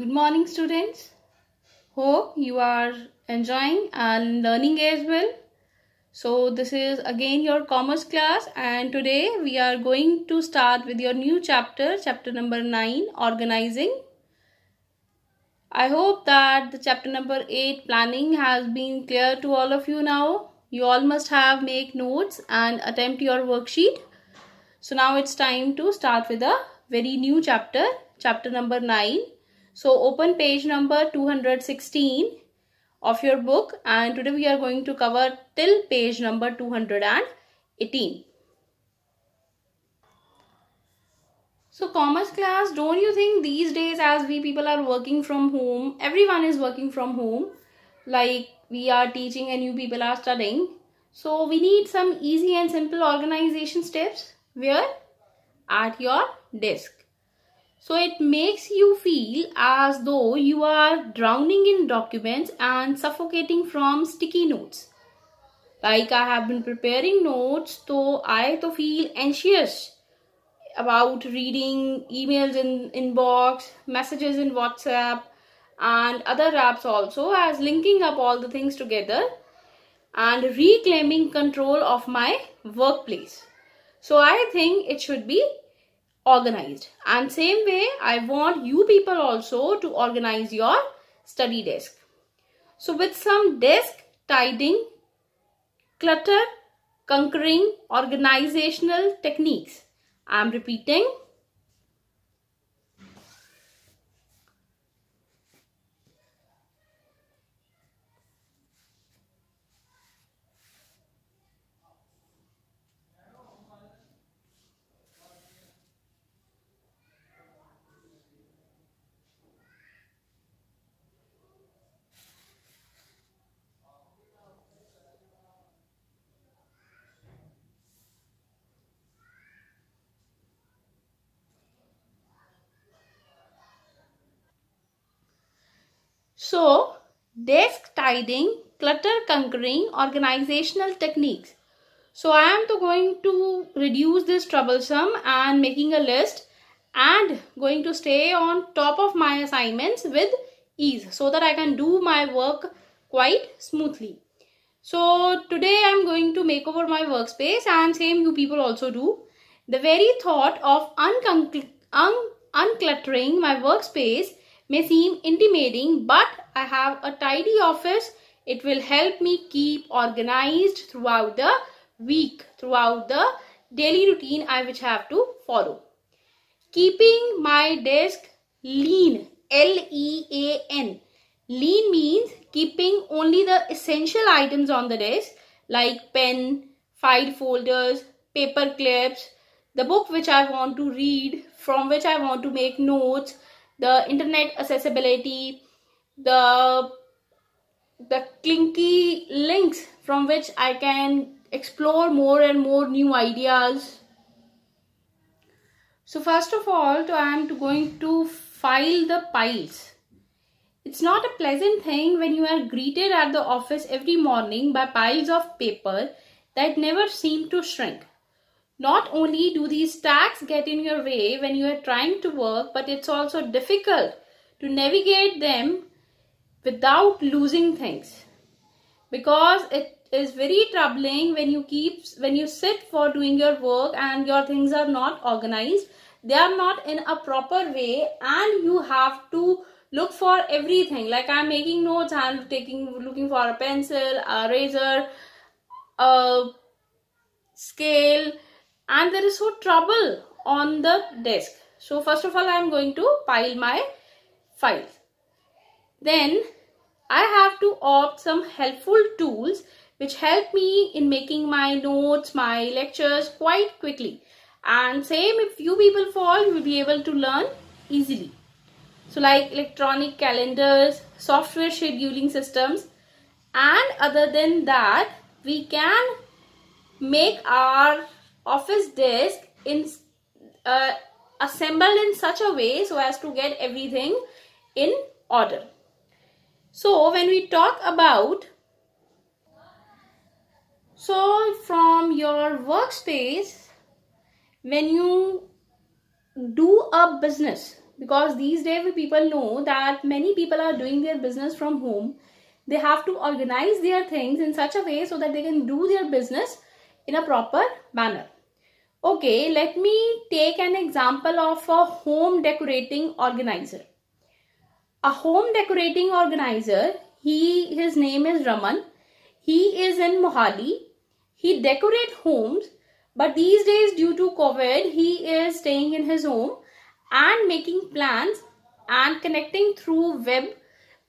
Good morning students. Hope you are enjoying and learning as well. So this is again your commerce class and today we are going to start with your new chapter, chapter number 9, organizing. I hope that the chapter number 8 planning has been clear to all of you now. You all must have make notes and attempt your worksheet. So now it's time to start with a very new chapter, chapter number 9 so open page number 216 of your book and today we are going to cover till page number 218. So commerce class, don't you think these days as we people are working from home, everyone is working from home, like we are teaching and you people are studying. So we need some easy and simple organization steps where? At your desk. So it makes you feel as though you are drowning in documents and suffocating from sticky notes. Like I have been preparing notes, so I to feel anxious about reading emails in inbox, messages in WhatsApp and other apps also as linking up all the things together and reclaiming control of my workplace. So I think it should be organized and same way I want you people also to organize your study desk. So with some desk tidying, clutter, conquering organizational techniques. I'm repeating So, desk tidying, clutter conquering, organizational techniques. So, I am to going to reduce this troublesome and making a list and going to stay on top of my assignments with ease so that I can do my work quite smoothly. So today I'm going to make over my workspace and same you people also do. The very thought of un uncluttering my workspace may seem intimidating but I have a tidy office. It will help me keep organized throughout the week, throughout the daily routine I which have to follow. Keeping my desk lean, L-E-A-N. Lean means keeping only the essential items on the desk like pen, file folders, paper clips, the book which I want to read, from which I want to make notes, the internet accessibility, the the clinky links from which I can explore more and more new ideas. So first of all, I am going to file the piles. It's not a pleasant thing when you are greeted at the office every morning by piles of paper that never seem to shrink. Not only do these tags get in your way when you are trying to work, but it's also difficult to navigate them without losing things because it is very troubling when you keep when you sit for doing your work and your things are not organized they are not in a proper way and you have to look for everything like i'm making notes i'm taking looking for a pencil a razor a scale and there is so trouble on the desk. So first of all, I am going to pile my files. Then I have to opt some helpful tools which help me in making my notes, my lectures quite quickly. And same if few people fall, you will be able to learn easily. So like electronic calendars, software scheduling systems and other than that, we can make our office desk in uh, assembled in such a way so as to get everything in order. So when we talk about so from your workspace when you do a business because these days people know that many people are doing their business from home they have to organize their things in such a way so that they can do their business in a proper manner. Okay, let me take an example of a home decorating organizer. A home decorating organizer, he his name is Raman. He is in Mohali. He decorates homes, but these days due to COVID, he is staying in his home and making plans and connecting through web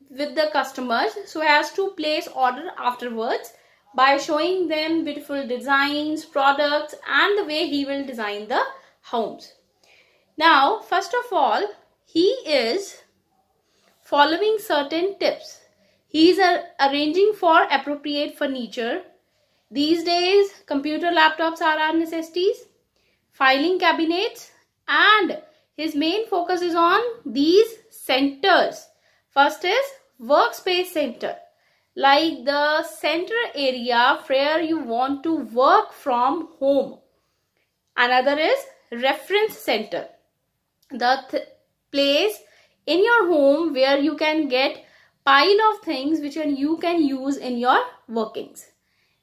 with the customers so as to place order afterwards by showing them beautiful designs, products and the way he will design the homes. Now, first of all, he is following certain tips. He is arranging for appropriate furniture. These days, computer laptops are our necessities, filing cabinets and his main focus is on these centers. First is workspace center like the center area where you want to work from home. Another is reference center. The th place in your home where you can get pile of things which you can use in your workings.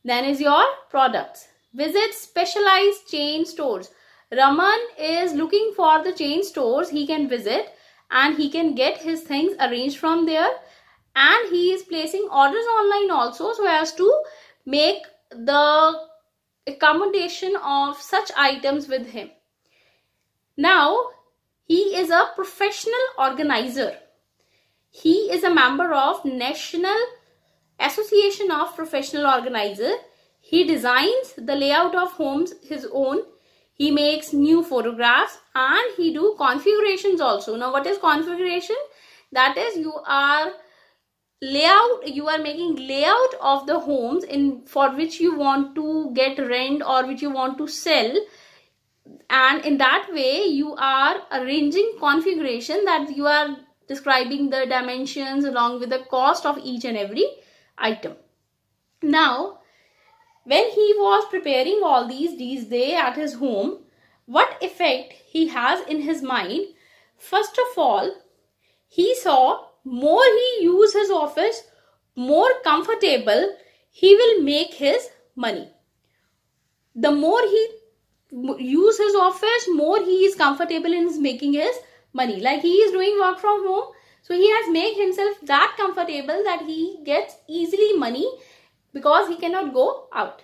Then is your products. Visit specialized chain stores. Raman is looking for the chain stores he can visit and he can get his things arranged from there and he is placing orders online also so as to make the accommodation of such items with him. Now, he is a professional organizer. He is a member of National Association of Professional Organizer. He designs the layout of homes his own. He makes new photographs and he do configurations also. Now what is configuration? That is you are layout you are making layout of the homes in for which you want to get rent or which you want to sell and in that way you are arranging configuration that you are describing the dimensions along with the cost of each and every item now when he was preparing all these these day at his home what effect he has in his mind first of all he saw more he use his office, more comfortable he will make his money. The more he use his office, more he is comfortable in making his money. Like he is doing work from home, so he has made himself that comfortable that he gets easily money because he cannot go out.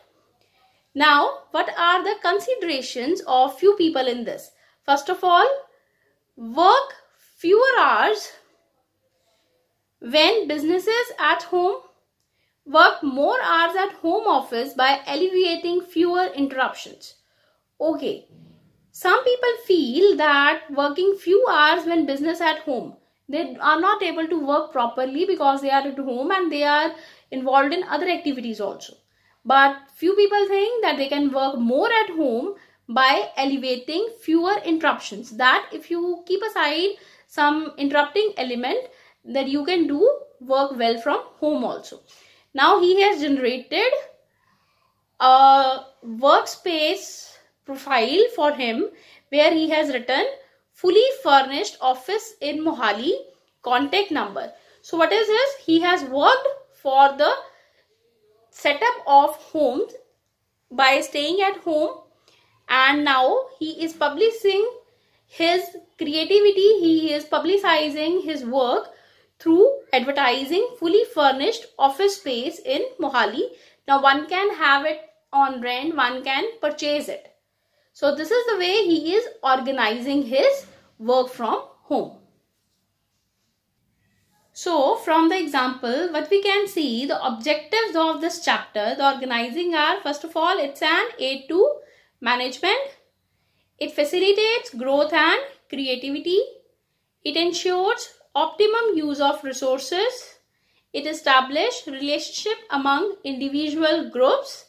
Now, what are the considerations of few people in this? First of all, work fewer hours when businesses at home work more hours at home office by alleviating fewer interruptions. Okay, some people feel that working few hours when business at home, they are not able to work properly because they are at home and they are involved in other activities also. But few people think that they can work more at home by alleviating fewer interruptions. That if you keep aside some interrupting element, that you can do work well from home also. Now he has generated a workspace profile for him where he has written fully furnished office in Mohali contact number. So what is this? He has worked for the setup of homes by staying at home and now he is publishing his creativity. He is publicizing his work through advertising fully furnished office space in Mohali. Now one can have it on rent, one can purchase it. So this is the way he is organizing his work from home. So from the example, what we can see, the objectives of this chapter, the organizing are, first of all, it's an aid to management. It facilitates growth and creativity. It ensures optimum use of resources. It establishes relationship among individual groups.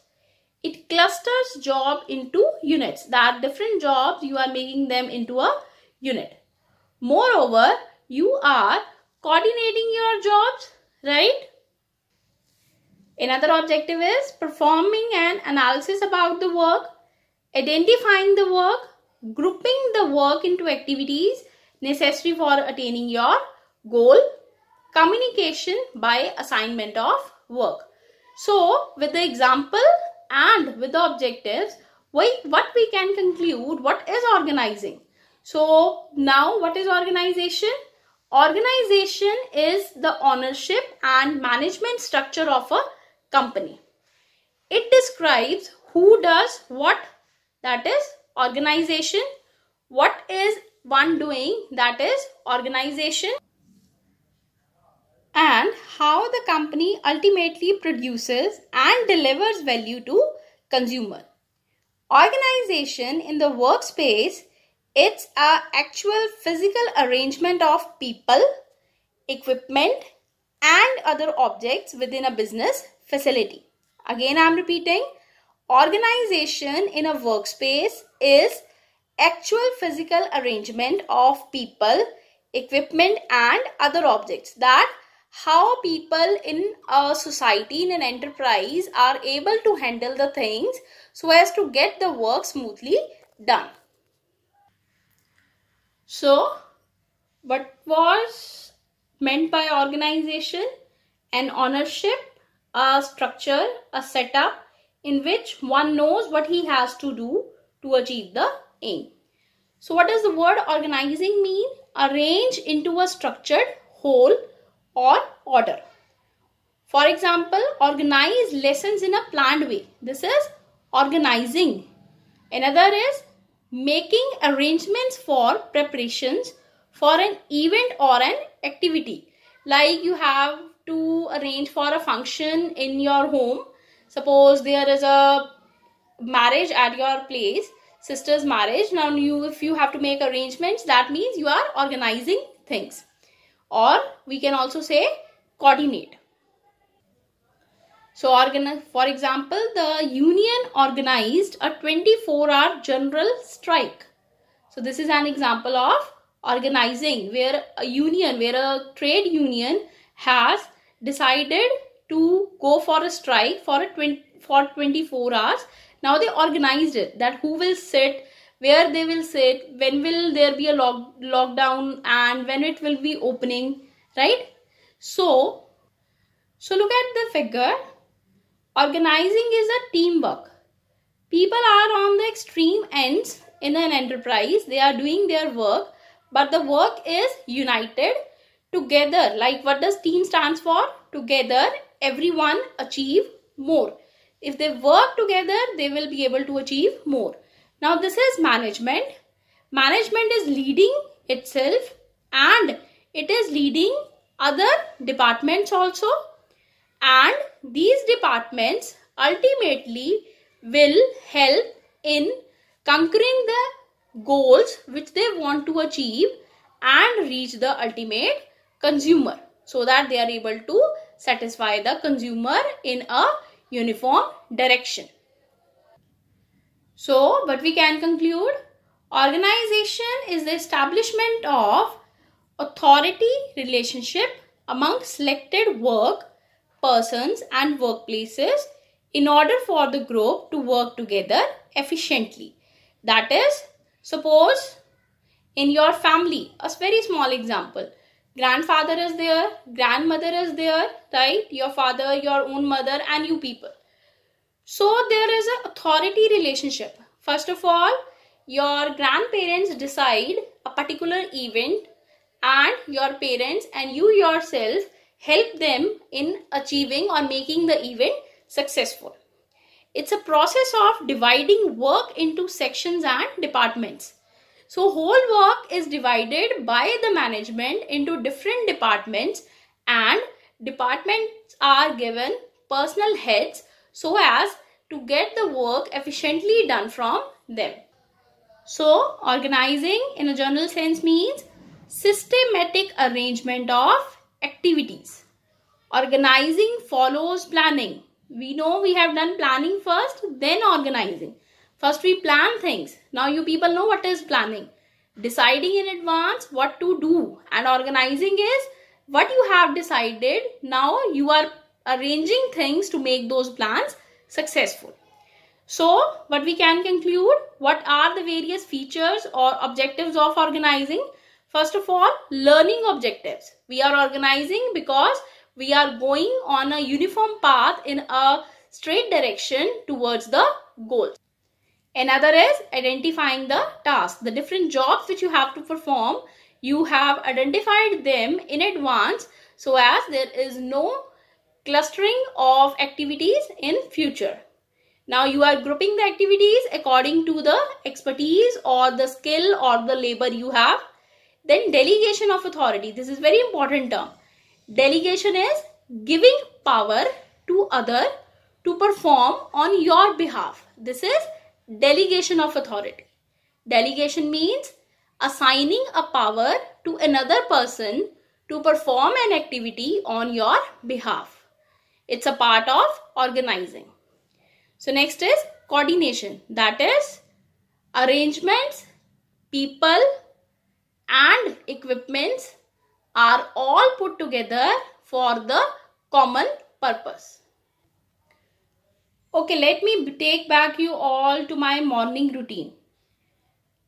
It clusters job into units. That different jobs you are making them into a unit. Moreover, you are coordinating your jobs, right? Another objective is performing an analysis about the work, identifying the work, grouping the work into activities necessary for attaining your Goal, communication by assignment of work. So, with the example and with the objectives, we, what we can conclude, what is organizing? So, now what is organization? Organization is the ownership and management structure of a company. It describes who does what, that is organization. What is one doing, that is organization and how the company ultimately produces and delivers value to consumer. Organization in the workspace it's a actual physical arrangement of people, equipment and other objects within a business facility. Again I am repeating organization in a workspace is actual physical arrangement of people, equipment and other objects that how people in a society in an enterprise are able to handle the things so as to get the work smoothly done so what was meant by organization an ownership a structure a setup in which one knows what he has to do to achieve the aim so what does the word organizing mean arrange into a structured whole or order. For example, organize lessons in a planned way. This is organizing. Another is making arrangements for preparations for an event or an activity. Like you have to arrange for a function in your home. Suppose there is a marriage at your place, sister's marriage. Now you if you have to make arrangements, that means you are organizing things or we can also say coordinate. So, for example, the union organized a 24-hour general strike. So, this is an example of organizing where a union, where a trade union has decided to go for a strike for, a 20, for 24 hours. Now, they organized it that who will sit, where they will sit, when will there be a lock, lockdown and when it will be opening, right? So, so look at the figure. Organizing is a teamwork. People are on the extreme ends in an enterprise. They are doing their work, but the work is united together. Like what does team stands for? Together, everyone achieve more. If they work together, they will be able to achieve more. Now this is management. Management is leading itself and it is leading other departments also and these departments ultimately will help in conquering the goals which they want to achieve and reach the ultimate consumer so that they are able to satisfy the consumer in a uniform direction. So, but we can conclude organization is the establishment of authority relationship among selected work persons and workplaces in order for the group to work together efficiently. That is, suppose in your family, a very small example, grandfather is there, grandmother is there, right? Your father, your own mother and you people. So there is a authority relationship. First of all, your grandparents decide a particular event and your parents and you yourself help them in achieving or making the event successful. It's a process of dividing work into sections and departments. So whole work is divided by the management into different departments and departments are given personal heads so as to get the work efficiently done from them. So, organizing in a general sense means systematic arrangement of activities. Organizing follows planning. We know we have done planning first, then organizing. First, we plan things. Now, you people know what is planning. Deciding in advance what to do and organizing is what you have decided. Now, you are arranging things to make those plans successful. So, what we can conclude, what are the various features or objectives of organizing? First of all, learning objectives. We are organizing because we are going on a uniform path in a straight direction towards the goals. Another is identifying the task. The different jobs which you have to perform, you have identified them in advance so as there is no clustering of activities in future. Now you are grouping the activities according to the expertise or the skill or the labor you have. Then delegation of authority. This is very important term. Delegation is giving power to other to perform on your behalf. This is delegation of authority. Delegation means assigning a power to another person to perform an activity on your behalf. It's a part of organizing. So next is coordination. That is arrangements, people and equipments are all put together for the common purpose. Okay, let me take back you all to my morning routine.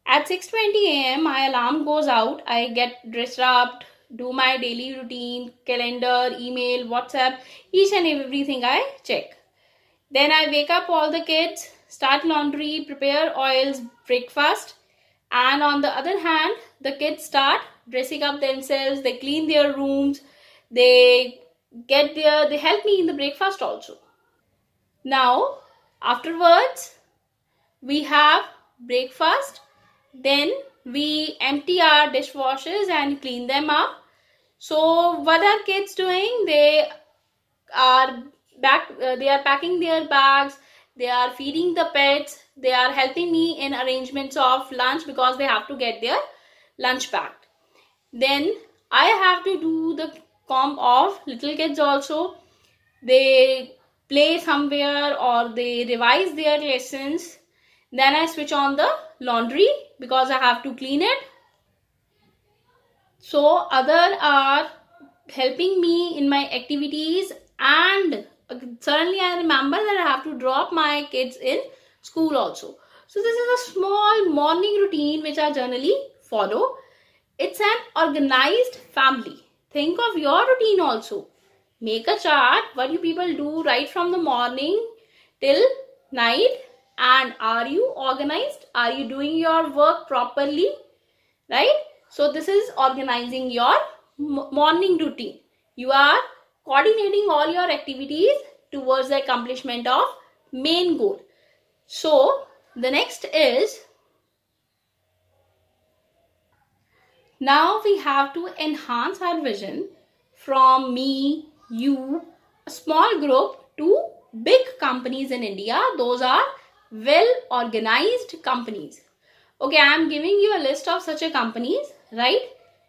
At 6.20 am, my alarm goes out. I get dressed up, do my daily routine, calendar, email, WhatsApp, each and everything I check. Then I wake up all the kids, start laundry, prepare oils, breakfast. And on the other hand, the kids start dressing up themselves, they clean their rooms, they get their. they help me in the breakfast also. Now, afterwards, we have breakfast, then we empty our dishwashers and clean them up. So what are kids doing? They are back. Uh, they are packing their bags. They are feeding the pets. They are helping me in arrangements of lunch because they have to get their lunch packed. Then I have to do the comb of little kids also. They play somewhere or they revise their lessons. Then I switch on the laundry because I have to clean it. So other are helping me in my activities and suddenly I remember that I have to drop my kids in school also. So this is a small morning routine which I generally follow. It's an organized family. Think of your routine also. Make a chart what you people do right from the morning till night and are you organized are you doing your work properly right so this is organizing your morning routine you are coordinating all your activities towards the accomplishment of main goal so the next is now we have to enhance our vision from me you a small group to big companies in india those are well organized companies okay i am giving you a list of such a companies right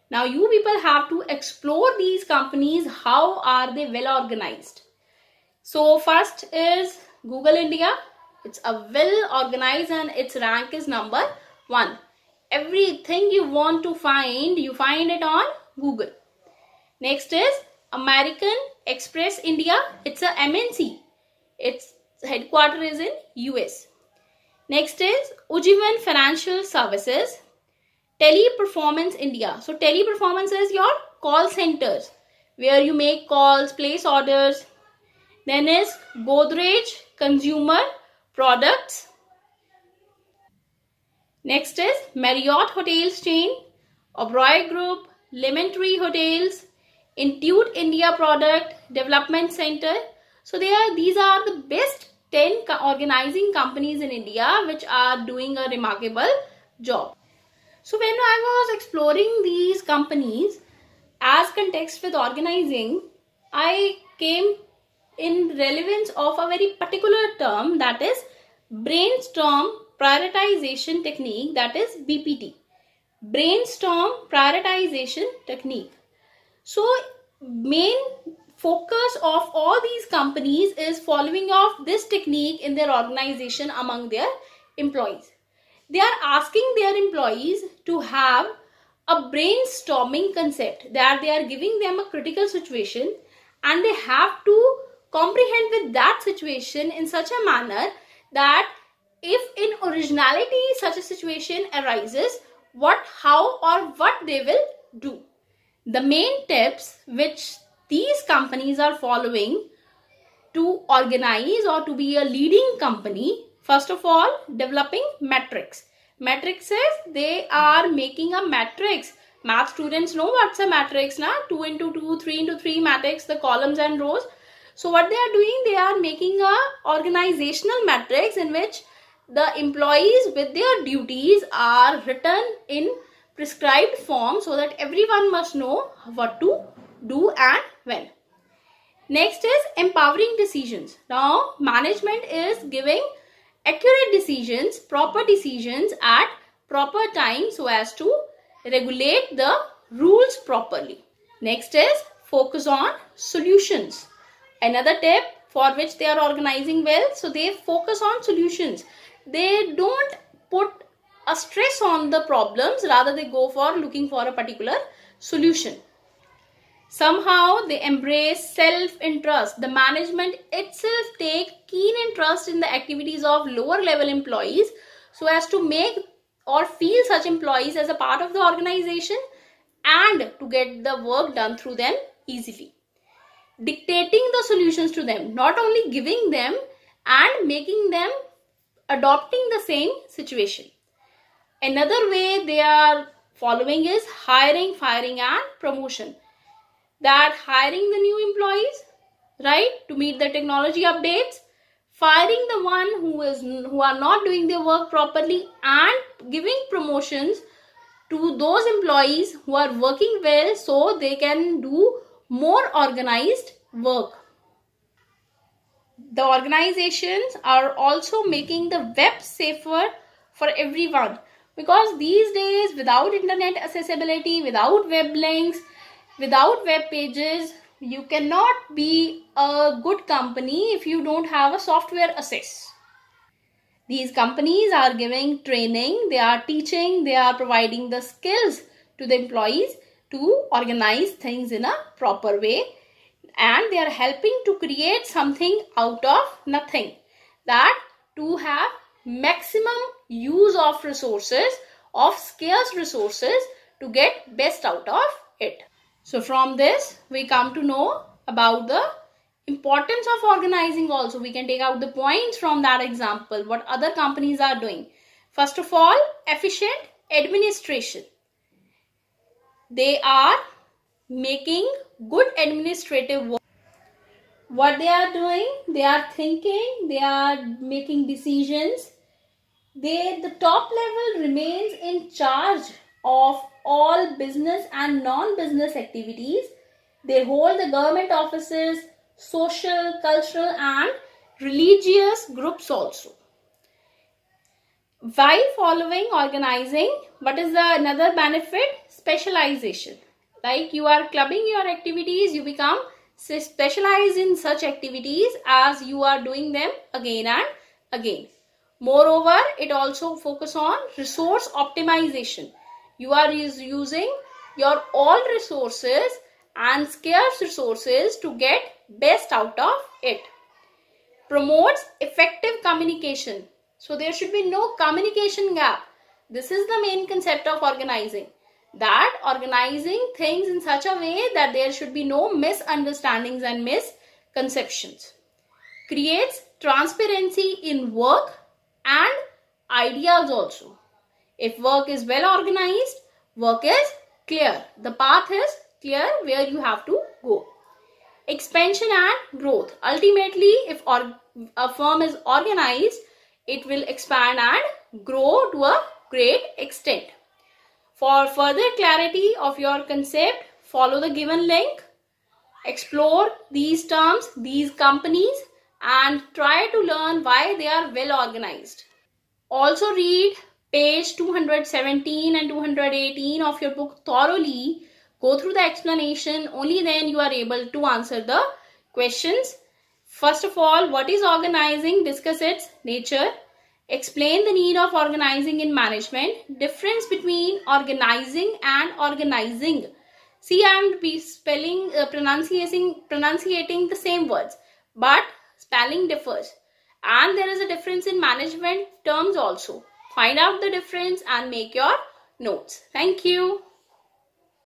now you people have to explore these companies how are they well organized so first is google india it's a well organized and its rank is number 1 everything you want to find you find it on google next is american express india it's a mnc its headquarters is in us Next is Ujjivan Financial Services, Teleperformance India. So Teleperformance is your call centers where you make calls, place orders. Then is Godrej Consumer Products. Next is Marriott Hotels Chain, Oberoi Group, Lemon Tree Hotels, Intuit India Product Development Center. So they are, these are the best 10 organizing companies in India which are doing a remarkable job. So when I was exploring these companies as context with organizing, I came in relevance of a very particular term that is brainstorm prioritization technique that is BPT. Brainstorm prioritization technique. So main focus of all these companies is following of this technique in their organization among their employees. They are asking their employees to have a brainstorming concept that they are giving them a critical situation and they have to comprehend with that situation in such a manner that if in originality such a situation arises what how or what they will do the main tips which these companies are following to organize or to be a leading company first of all developing metrics matrix is they are making a matrix math students know what's a matrix na 2 into 2 3 into 3 matrix the columns and rows so what they are doing they are making a organizational matrix in which the employees with their duties are written in prescribed form so that everyone must know what to do and well. Next is empowering decisions. Now, management is giving accurate decisions, proper decisions at proper time so as to regulate the rules properly. Next is focus on solutions. Another tip for which they are organizing well, so they focus on solutions. They don't put a stress on the problems, rather they go for looking for a particular solution. Somehow they embrace self-interest. The management itself take keen interest in the activities of lower level employees so as to make or feel such employees as a part of the organization and to get the work done through them easily. Dictating the solutions to them, not only giving them and making them adopting the same situation. Another way they are following is hiring, firing and promotion that hiring the new employees, right, to meet the technology updates, firing the one who is who are not doing their work properly and giving promotions to those employees who are working well so they can do more organized work. The organizations are also making the web safer for everyone because these days without internet accessibility, without web links, without web pages you cannot be a good company if you don't have a software assess these companies are giving training they are teaching they are providing the skills to the employees to organize things in a proper way and they are helping to create something out of nothing that to have maximum use of resources of scarce resources to get best out of it so from this we come to know about the importance of organizing also. We can take out the points from that example what other companies are doing. First of all efficient administration. They are making good administrative work. What they are doing, they are thinking, they are making decisions. They, the top level remains in charge of all business and non-business activities. They hold the government offices, social, cultural and religious groups also. While following organizing, what is the another benefit? Specialization. Like you are clubbing your activities, you become specialized in such activities as you are doing them again and again. Moreover, it also focus on resource optimization you are using your all resources and scarce resources to get best out of it promotes effective communication so there should be no communication gap this is the main concept of organizing that organizing things in such a way that there should be no misunderstandings and misconceptions creates transparency in work and ideas also if work is well organized, work is clear. The path is clear where you have to go. Expansion and growth. Ultimately, if a firm is organized, it will expand and grow to a great extent. For further clarity of your concept, follow the given link. Explore these terms, these companies and try to learn why they are well organized. Also read page 217 and 218 of your book thoroughly, go through the explanation, only then you are able to answer the questions. First of all, what is organizing? Discuss its nature. Explain the need of organizing in management. Difference between organizing and organizing. See, I am be spelling, uh, pronunciating, pronunciating the same words, but spelling differs. And there is a difference in management terms also find out the difference and make your notes. Thank you.